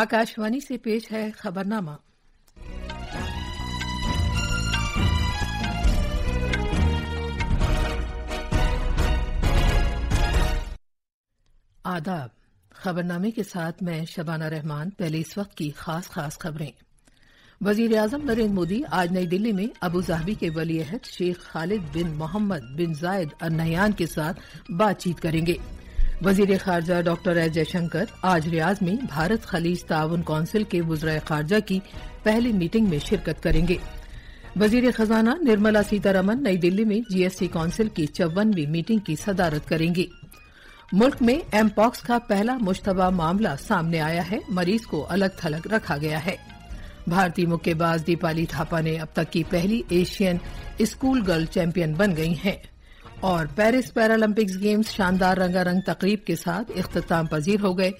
आकाशवाणी से पेश है खबरनामा आदाब खबरनामे के साथ मैं शबाना रहमान पहले इस वक्त की खास खास खबरें वजीर आजम नरेंद्र मोदी आज नई दिल्ली में अबू धाबी के वली अहद शेख खालिद बिन मोहम्मद बिन जायद अन्नयान के साथ बातचीत करेंगे वजीर खारजा डॉक्टर एस जयशंकर आज रियाज में भारत खलीज ताउन कौंसिल के वजरा खारजा की पहली मीटिंग में शिरकत करेंगे वजीर खजाना निर्मला सीतारमन नई दिल्ली में जीएसटी काउंसिल की चौवनवीं मीटिंग की सदारत करेंगी मुल्क में एमपॉक्स का पहला मुश्तबा मामला सामने आया है मरीज को अलग थलग रखा गया है भारतीय मुक्केबाज दीपाली थापा ने अब तक की पहली एशियन स्कूल गर्ल चैंपियन बन गई हैं और पेरिस पैरालंपिक्स गेम्स शानदार रंगारंग तकरीब के साथ अख्ताम पजीर हो गए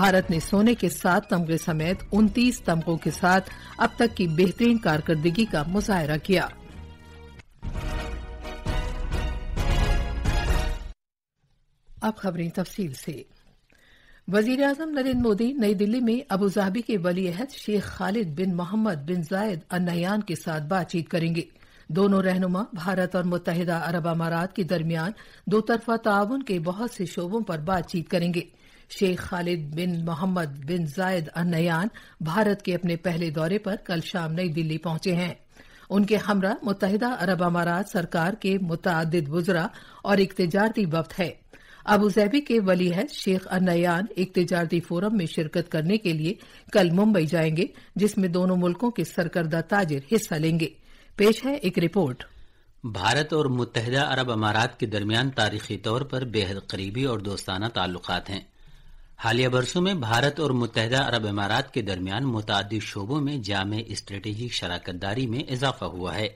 भारत ने सोने के सात तमगे समेत उनतीस तमगों के साथ अब तक की बेहतरीन कारकर्दगी का मुजाहरा किया अब खबरें तफसील से वजीर अजम नरेन्द्र मोदी नई दिल्ली में अबूधाबी के वली अहद शेख खालिद बिन मोहम्मद बिन जायद अन्नयान के साथ बातचीत करेंगे दोनों रहनुमा भारत और मुतहदा अरब अमारात के दरमियान दो तरफा ताउन के बहुत से शोबों पर बातचीत करेंगे शेख खालिद बिन मोहम्मद बिन जायद अन्यान भारत के अपने पहले दौरे पर कल शाम नई दिल्ली पहुंचे हैं उनके हमरा मुतहदा अरब अमारात सरकार के मुतद बुजरा और इकतजारती वफ्त है अबूजैबी के वली है शेख अनयान तजारती फोरम में शिरकत करने के लिए कल मुंबई जाएंगे जिसमें दोनों मुल्कों के सरकर्दा ताजिर हिस्सा लेंगे पेश है एक रिपोर्ट भारत और मुतहदा अरब अमारात के दरमियान तारीखी तौर पर बेहद करीबी और दोस्ताना ताल्लुक हैं हालिया बरसों में भारत और मुतहदा अरब अमारात के दरमियान मुतद शोबों में जाम स्ट्रेटजिक शराकतदारी में इजाफा हुआ है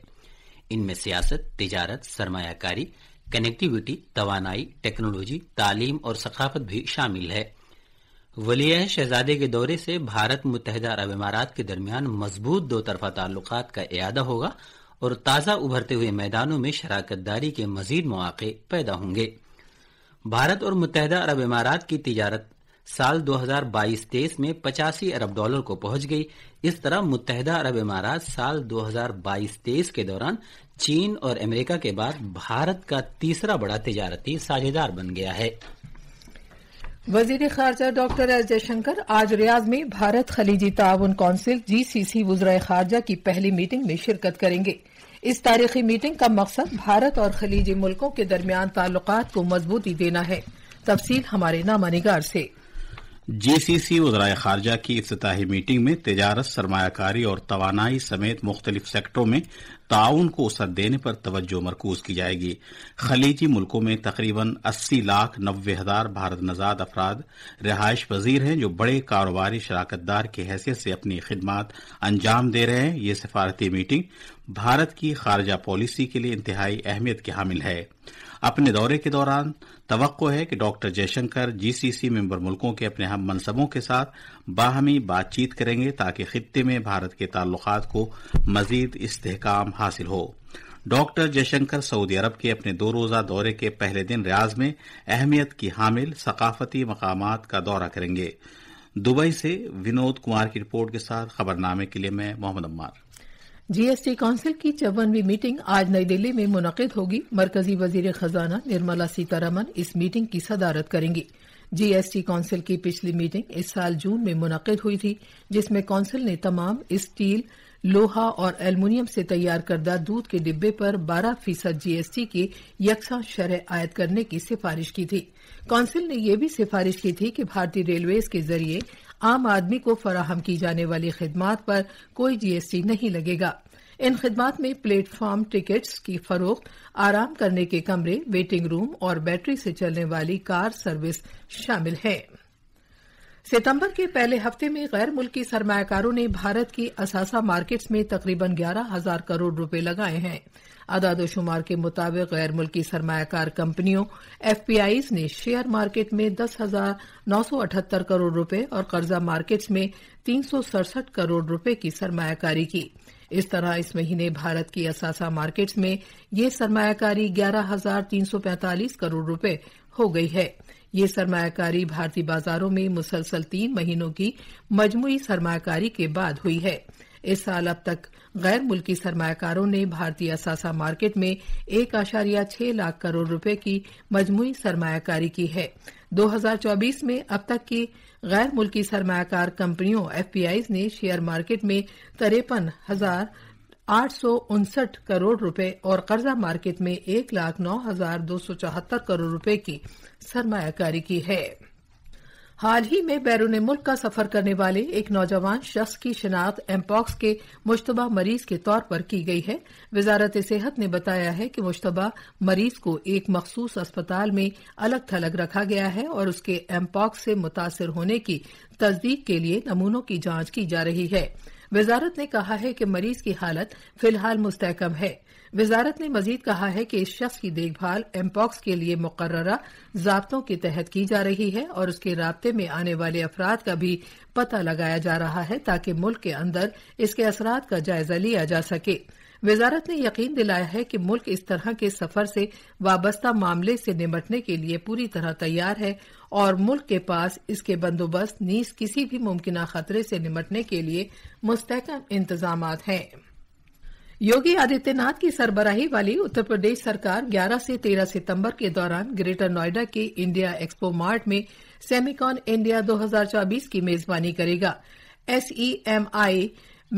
इनमें सियासत तजारत सरमाकारी कनेक्टिविटी तोानाई टेक्नोलॉजी तालीम और सकाफत भी शामिल है वली शहजादे के दौरे से भारत मुतहदा अरब इमारात के दरमियान मजबूत दो तरफा ताल्लुक का इरादा होगा और ताज़ा उभरते हुए मैदानों में शराकत दारी के मजीद मौाक़े पैदा होंगे भारत और मुतहदा अरब इमारात की तजारत साल 2022-23 में पचासी अरब डॉलर को पहुंच गई इस तरह मुतहदा अरब इमारात साल 2022-23 के दौरान चीन और अमेरिका के बाद भारत का तीसरा बड़ा तजारती साझेदार बन गया है वजीर खारजा डॉक्टर एस जयशंकर आज रियाज में भारत खलीजी ताउन कौंसिल जीसीसी वजरा खारजा की पहली मीटिंग में शिरकत करेंगे इस तारीखी मीटिंग का मकसद भारत और खलीजी मुल्कों के दरमियान ताल्लुक को मजबूती देना है तफसील हमारे नामा निगार से जीसीसी वजरा खारजा की अफ्ताही मीटिंग में तजारत सरमाकारी और तोानाई समेत मुख्तलिफ सेक्टरों में ताउन को उसर देने पर तवज्जो मरकूज की जाएगी खलीजी मुल्कों में तकरीबन 80 लाख नब्बे हजार भारत नजाद अफराद रिहायश पजीर हैं जो बड़े कारोबारी शराकतदार की हैसियत से अपनी खिदमत अंजाम दे रहे हैं ये सिफारती मीटिंग भारत की खारजा पॉलिसी के लिए इंतहाई अहमियत के हामिल है अपने दौरे के दौरान तो है कि डॉक्टर जयशंकर जीसीसी मेंबर मुल्कों के अपने हम मनसबों के साथ बाहमी बातचीत करेंगे ताकि खत्े में भारत के ताल्लुक को मजीद इसकाम हासिल हो डॉक्टर जयशंकर सऊदी अरब के अपने दो रोज़ा दौरे के पहले दिन रियाज में अहमियत की हामिल सकाफती मकाम का दौरा करेंगे दुबई से विनोद कुमार की रिपोर्ट के साथ खबरनामे के लिए मैं मोहम्मद अम्मार जीएसटी काउंसिल की चौवनवीं मीटिंग आज नई दिल्ली में मुनद होगी मरकजी वजीर खजाना निर्मला सीतारमन इस मीटिंग की सदारत करेंगी जीएसटी काउंसिल की पिछली मीटिंग इस साल जून में मुनद हुई थी जिसमें काउंसिल ने तमाम स्टील लोहा और एल्युमिनियम से तैयार करदा दूध के डिब्बे पर 12 फीसद जीएसटी की यकसा शरह आयद करने की सिफारिश की थी काउंसिल ने यह भी सिफारिश की थी कि भारतीय रेलवेज के जरिए आम आदमी को फराहम की जाने वाली खिदमत पर कोई जीएसटी नहीं लगेगा इन खिदमत में प्लेटफॉर्म टिकट्स की फरोख्त आराम करने के कमरे वेटिंग रूम और बैटरी से चलने वाली कार सर्विस शामिल है सितंबर के पहले हफ्ते में गैर मुल्की सरमाकारों ने भारत की असासा मार्केट्स में तकरीबन ग्यारह हजार करोड़ रुपए लगाए हैं शुमार के मुताबिक गैर मुल्की सरमाकार कंपनियों एफपीआईज ने शेयर मार्केट में दस हजार नौ सौ अठहत्तर करोड़ रुपए और कर्जा मार्केट्स में तीन सौ सड़सठ करोड़ रुपए की सरमाकारी की इस तरह इस महीने भारत की असासा मार्केट्स में ये सरमाकारी ग्यारह हजार तीन सौ पैंतालीस करोड़ रुपए हो गई है ये सरमायाकारी भारतीय बाजारों में मुसलसल तीन महीनों की मजमू सरमायाकारी के बाद हुई है इस साल अब तक गैर मुल्की सरमाकारों ने भारतीय असासा मार्केट में एक आशारिया छह लाख करोड़ रुपए की मजमू सरमाकारी की है 2024 में अब तक की गैर मुल्की सरमाकार कंपनियों एफपीआई ने शेयर मार्केट में तिरपन हजार आठ करोड़ रुपए और कर्जा मार्केट में एक लाख नौ हजार दो सौ चौहत्तर करोड़ रुपए की सरमायाकारी की है हाल ही में बैरून मुल्क का सफर करने वाले एक नौजवान शख्स की शिनाख्त एम्पॉक्स के मुशतबा मरीज के तौर पर की गई है वजारत सेहत ने बताया है कि मुशतबा मरीज को एक मखसूस अस्पताल में अलग थलग रखा गया है और उसके एमपॉक्स से मुतासर होने की तस्दीक के लिए नमूनों की जांच की जा रही है वजारत ने कहा है कि मरीज की हालत फिलहाल मुस्तकम है वजारत ने मजीद कहा है कि इस शख्स की देखभाल एम्पॉक्स के लिए मुकर्रा जबतों के तहत की जा रही है और उसके रबते में आने वाले अफराद का भी पता लगाया जा रहा है ताकि मुल्क के अंदर इसके असरा का जायजा लिया जा सके वजारत ने यकीन दिलाया है कि मुल्क इस तरह के सफर से वाबस्ता मामले से निमटने के लिए पूरी तरह तैयार है और मुल्क के पास इसके बंदोबस्त नीस किसी भी मुमकिन खतरे से निमटने के लिए मुस्तकम इंतजाम हैं योगी आदित्यनाथ की सरबराही वाली उत्तर प्रदेश सरकार 11 से 13 सितंबर के दौरान ग्रेटर नोएडा के इंडिया एक्सपो मार्ट में सेमिकॉन इंडिया 2024 की मेजबानी करेगा एसईएमआई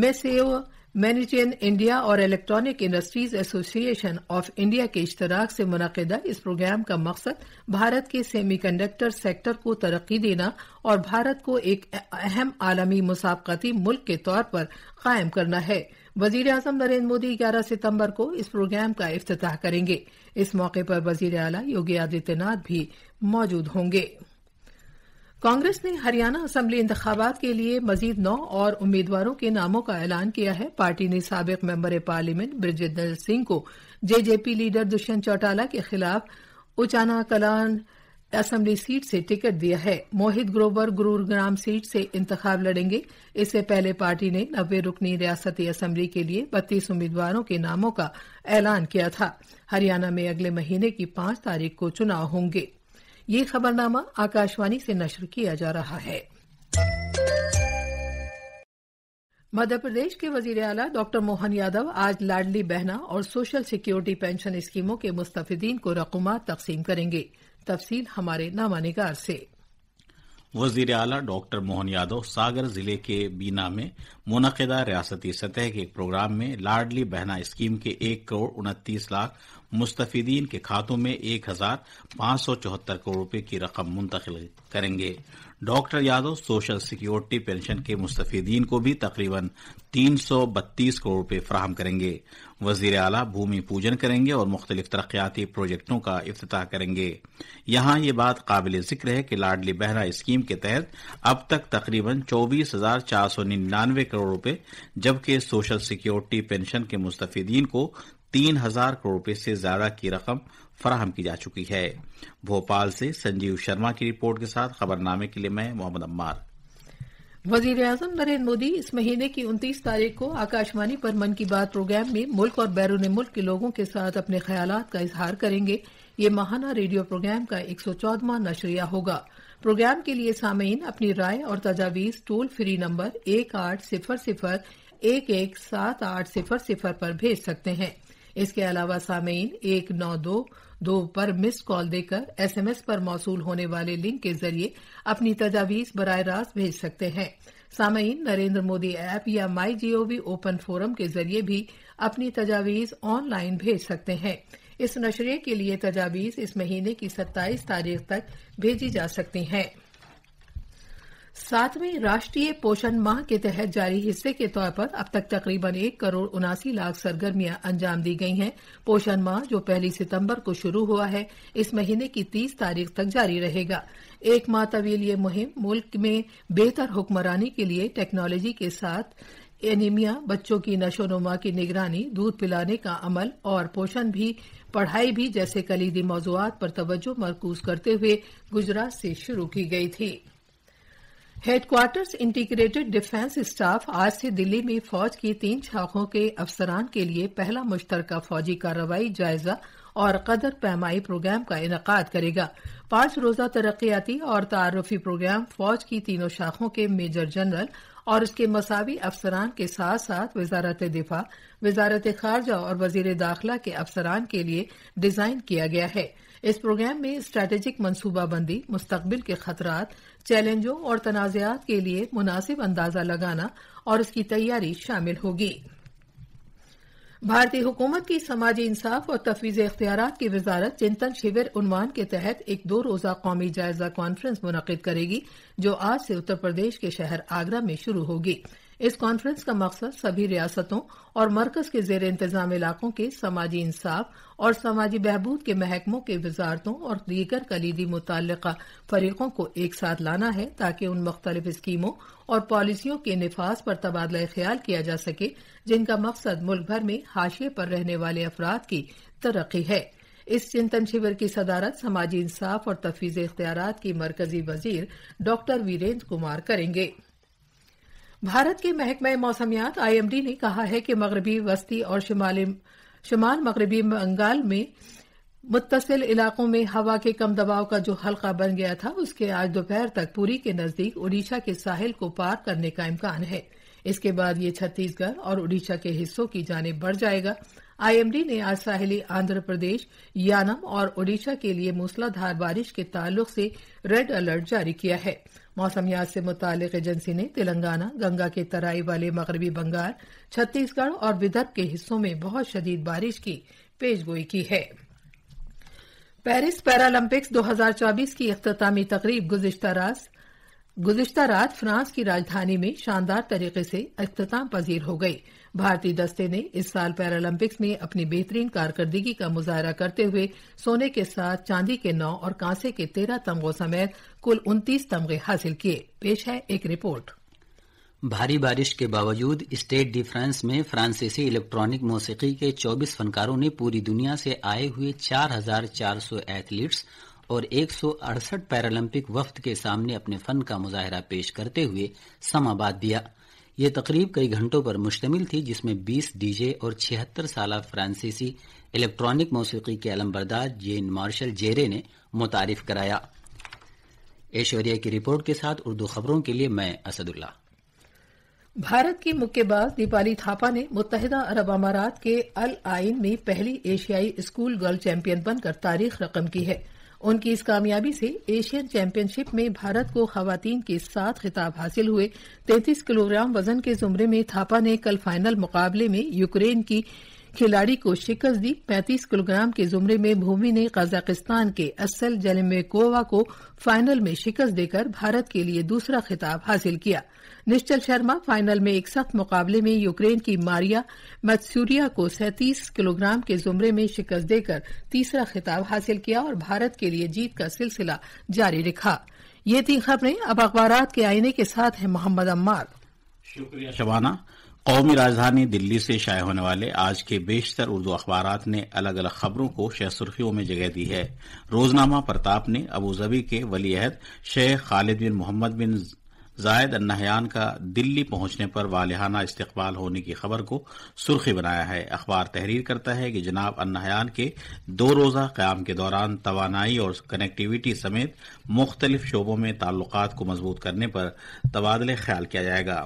मेसेव मैनीटियन इंडिया और electronic industries association of India के इश्तराक से मुनदा इस प्रोग्राम का मकसद भारत के सेमीकंडक्टर सेक्टर को तरक्की देना और भारत को एक अहम आलमी मुसाबकती मुल्क के तौर पर कायम करना है वजीर अजम नरेन्द्र मोदी ग्यारह सितम्बर को इस प्रोग्राम का अफ्ताह करेंगे इस मौके पर वजीर अला योगी आदित्यनाथ भी मौजूद होंगे कांग्रेस ने हरियाणा असम्बली इंतबात के लिए मजीद नौ और उम्मीदवारों के नामों का ऐलान किया है पार्टी ने सबक मेंबर पार्लियामेंट ब्रजेंद्र सिंह को जेजेपी लीडर दुष्यंत चौटाला के खिलाफ उचाना कलान असम्बली सीट से टिकट दिया है मोहित ग्रोवर गुरूग्राम सीट से इंतखा लड़ेंगे इससे पहले पार्टी ने नब्बे रुकनी रियासती असम्बली के लिए बत्तीस उम्मीदवारों के नामों का ऐलान किया था हरियाणा में अगले महीने की पांच तारीख को चुनाव होंगे ये खबरनामा आकाशवाणी से नशर किया जा रहा है मध्य प्रदेश के वजीर अला डॉक्टर मोहन यादव आज लाडली बहना और सोशल सिक्योरिटी पेंशन स्कीमों के मुस्तफिदीन को रकुमा तकसीम करेंगे तफसील हमारे नामानिगार से वजीर अला डॉक्टर मोहन यादव सागर जिले के बीना में मुनदा रियासती सतह के एक प्रोग्राम में लाडली बहना स्कीम के एक करोड़ उनतीस लाख मुस्तफीदीन के खातों में एक हजार पांच सौ चौहत्तर करोड़ रूपये की रकम मुंतकिल करेंगे doctor Yadav social security pension के मुस्तफीदीन को भी तकरीबन तीन सौ बत्तीस करोड़ रूपये फराहम करेंगे वजीर अला भूमि पूजन करेंगे और मुख्तलिफ तरक्याती प्रोजेक्टों का अफ्ताह करेंगे यहां ये बात काबिल जिक्र है कि लाडली बहरा स्कीम के तहत अब तक तकरीबन चौबीस हजार चार सौ निन्यानवे करोड़ रूपये जबकि सोशल सिक्योरिटी पेंशन के मुस्तफीदीन को तीन हजार करोड़ रूपये से ज्यादा की रकम फराहम की जा चुकी है भोपाल से संजीव शर्मा की रिपोर्ट के साथ खबरनामे के लिए मैं मोहम्मद अम्मार वजीर अजम नरेंद्र मोदी इस महीने की उनतीस तारीख को आकाशवाणी पर मन की बात प्रोग्राम में मुल्क और बैरून मुल्क के लोगों के साथ अपने ख्याल का इजहार करेंगे ये माहाना रेडियो प्रोग्राम का एक सौ चौदवा नशरिया होगा प्रोग्राम के लिए सामयीन अपनी राय और तजावीज टोल फ्री नंबर एक आठ सिफर सिफर एक एक सात आठ सिफर सिफर पर भेज सकते हैं इसके अलावा सामयीन एक नौ दो दो पर मिस कॉल देकर एसएमएस पर मौसूल होने वाले लिंक के जरिए अपनी तजावीज बर रास्त भेज सकते हैं सामयीन नरेंद्र मोदी ऐप या माई जीओवी ओपन फोरम के जरिए भी अपनी तजावीज ऑनलाइन भेज सकते हैं इस नशरे के लिए तजावीज इस महीने की 27 तारीख तक भेजी जा सकती हैं सातवें राष्ट्रीय पोषण माह के तहत जारी हिस्से के तौर पर अब तक तकरीबन एक करोड़ उनासी लाख सरगर्मियां अंजाम दी गई हैं पोषण माह जो पहली सितंबर को शुरू हुआ है इस महीने की तीस तारीख तक जारी रहेगा एक माह तवील ये मुहिम मुल्क में बेहतर हुक्मरानी के लिए टेक्नोलॉजी के साथ एनीमिया बच्चों की नशोनुमा की निगरानी दूध पिलाने का अमल और पोषण भी पढ़ाई भी जैसे कलीदी मौजूद पर तवज्जो मरकूज करते हुए गुजरात से शुरू की गई थी हेडक्वार्टर्स इंटीग्रेटेड डिफेंस स्टाफ आज से दिल्ली में फौज की तीन शाखों के अफसरान के लिए पहला मुश्तरका फौजी कार्रवाई जायजा और कदर पैमाई प्रोग्राम का इनका करेगा पांच रोजा तरक्याती और तारफी प्रोग्राम फौज की तीनों शाखों के मेजर जनरल और इसके मसावी अफसरान के साथ साथ वजारत दिफा वजारत खारजा और वजीर दाखिला के अफसरान के लिए डिजाइन किया गया है इस प्रोग्राम में स्ट्रेटेजिक मनसूबाबंदी मुस्तबिल के खतरा चैलेंजों और तनाज़ात के लिए मुनासिब अंदाजा लगाना और इसकी तैयारी शामिल होगी भारतीय हुकूमत की समाजी इंसाफ और तफवीज इख्तियार की वजारत चिंतन शिविर उन्वान के तहत एक दो रोजा कौमी जायजा कॉन्फ्रेंस मुनद करेगी जो आज से उत्तर प्रदेश के शहर आगरा में शुरू होगी इस कॉन्फ्रेंस का मकसद सभी रियासतों और मरकज के जेर इंतजाम इलाकों के समाजी इंसाफ और समाजी बहबूद के महकमों के वजारतों और दीगर कलीदी मुतल फरीकों को एक साथ लाना है ताकि उन मुख्तलिफ स्कीमों और पॉलिसियों के नफाज पर तबादला ख्याल किया जा सके जिनका मकसद मुल्क भर में हाशिए पर रहने वाले अफराद की तरक्की है इस चिंतन शिविर की सदारत समाजी इंसाफ और तफवीज इख्तियार की मरकजी वजीर डॉक्टर वीरेंद्र कुमार करेंगे भारत के महकमे मौसमियात आईएमडी ने कहा है कि मगरबी वस्ती और शुमाल मगरबी बंगाल में मुतसिल इलाकों में हवा के कम दबाव का जो हल्का बन गया था उसके आज दोपहर तक पुरी के नजदीक ओडिशा के साहिल को पार करने का इम्कान है इसके बाद ये छत्तीसगढ़ और ओडिशा के हिस्सों की जाने बढ़ जाएगा आईएमडी ने आज साहिली आंध्र प्रदेश यानम और ओडिशा के लिए मूसलाधार बारिश के ताल्लुक से रेड अलर्ट जारी किया है मौसमियात से मुतल एजेंसी ने तेलंगाना गंगा के तराई वाले मगरबी बंगाल छत्तीसगढ़ और विदर्भ के हिस्सों में बहुत शदीद बारिश की पेशगोई की है पेरिस पैरालंपिक्स 2024 की अख्तामी तकरीब गुजशत रात गुजशत रात फ्रांस की राजधानी में शानदार तरीके से अख्ताम पजीर हो गई भारतीय दस्ते ने इस साल पैरालंपिक्स में अपनी बेहतरीन कारकर्दगी का मुजाहरा करते हुए सोने के साथ चांदी के नौ और कांसे के तेरह तमगों समेत कुल उनतीस तमगे हासिल किए पेश है एक रिपोर्ट भारी बारिश के बावजूद स्टेट डिफ्रेंस में फ्रांसीसी इलेक्ट्रॉनिक मौसीकी के 24 फनकारों ने पूरी दुनिया से आए हुए 4,400 एथलीट्स और एक पैरालंपिक वफद के सामने अपने फन का मुजाहरा पेश करते हुए समाबाद दिया ये तकरीब कई घंटों पर मुश्तमिल थी जिसमें 20 डीजे और छिहत्तर साल फ्रांसीसी इलेक्ट्रॉनिक मौसीकी के अलमबरदार जेन मार्शल जेरे ने मुतारफ कराया ऐश्वर्या की रिपोर्ट के साथ उर्दू खबरों के लिए मैं असदुल्ला भारत की मुक्केबाज दीपाली थापा ने मुतहदा अरब अमारात के अल आइन में पहली एशियाई स्कूल गर्ल चैंपियन बनकर तारीख रकम की है उनकी इस कामयाबी से एशियन चैंपियनशिप में भारत को खातन के साथ खिताब हासिल हुए 33 किलोग्राम वजन के जुमरे में थापा ने कल फाइनल मुकाबले में यूक्रेन की खिलाड़ी को शिकस्त दी 35 किलोग्राम के जुमरे में भूमि ने कजाकिस्तान के असल जलमेकोवा को फाइनल में शिकस्त देकर भारत के लिए दूसरा खिताब हासिल किया निश्चल शर्मा फाइनल में एक सख्त मुकाबले में यूक्रेन की मारिया मत्सूरिया को सैंतीस किलोग्राम के जुमरे में शिकस्त देकर तीसरा खिताब हासिल किया और भारत के लिए जीत का सिलसिला जारी रखा ये तीन खबरें अब अखबार के आईने के साथ हैं मोहम्मद अम्मार शुक्रिया शबाना कौमी राजधानी दिल्ली से शाये होने वाले आज के बेशतर उर्दू अखबार ने अलग अलग खबरों को शह सुर्खियों में जगह दी है रोजनामा प्रताप ने अबूजबी के वली अहद शेख खालिद बिन मोहम्मद बिन जायद अन्नाहयान का दिल्ली पहुंचने पर वालिहाना इस्तकबाल होने की खबर को सुर्खी बनाया है अखबार तहरीर करता है कि जनाब अन्नाहयान के दो रोज़ा क्याम के दौरान तोानाई और कनेक्टिविटी समेत मुख्तलिफ शोबों में ताल्लुक को मजबूत करने पर तबादले ख्याल किया जाएगा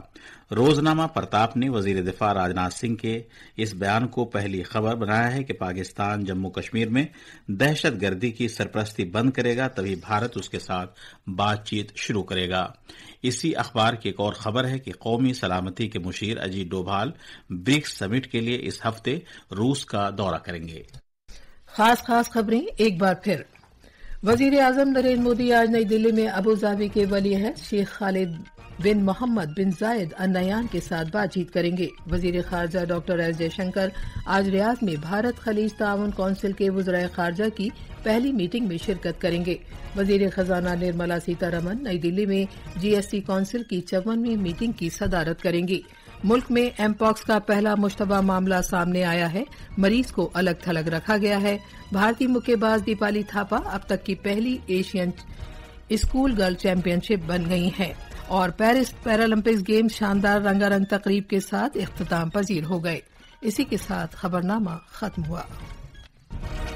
रोजनामा प्रताप ने वजीर दिफा राजनाथ सिंह के इस बयान को पहली खबर बनाया है कि पाकिस्तान जम्मू कश्मीर में दहशत गर्दी की सरपरस्ती बंद करेगा तभी भारत उसके साथ बातचीत शुरू करेगा इसी अखबार की एक और खबर है कि कौमी सलामती के मुशीर अजीत डोभाल ब्रिक्स समिट के लिए इस हफ्ते रूस का दौरा करेंगे खास खास खबरें एक बार फिर वजीर आजम नरेंद्र मोदी आज नई दिल्ली में अबू धाबी के वली है शेख खालिद बिन मोहम्मद बिन जायद अन्नयान के साथ बातचीत करेंगे वजीर खारजा डॉक्टर एस जयशंकर आज रियाद में भारत खलीज ताउन कौंसिल के वजरा खारजा की पहली मीटिंग में शिरकत करेंगे वजीर खजाना निर्मला सीतारमन नई दिल्ली में जीएसटी कौंसिल की चौवनवीं मीटिंग की सदारत करेंगी मुल्क में एमपॉक्स का पहला मुशतबा मामला सामने आया है मरीज को अलग थलग रखा गया है भारतीय मुक्केबाज दीपाली थापा अब तक की पहली एशियन स्कूल गर्ल चैंपियनशिप बन गई हैं और पेरिस पैरालंपिक्स गेम शानदार रंगारंग तकरीब के साथ अख्ताम पजीर हो गए इसी के साथ खबरनामा खत्म हुआ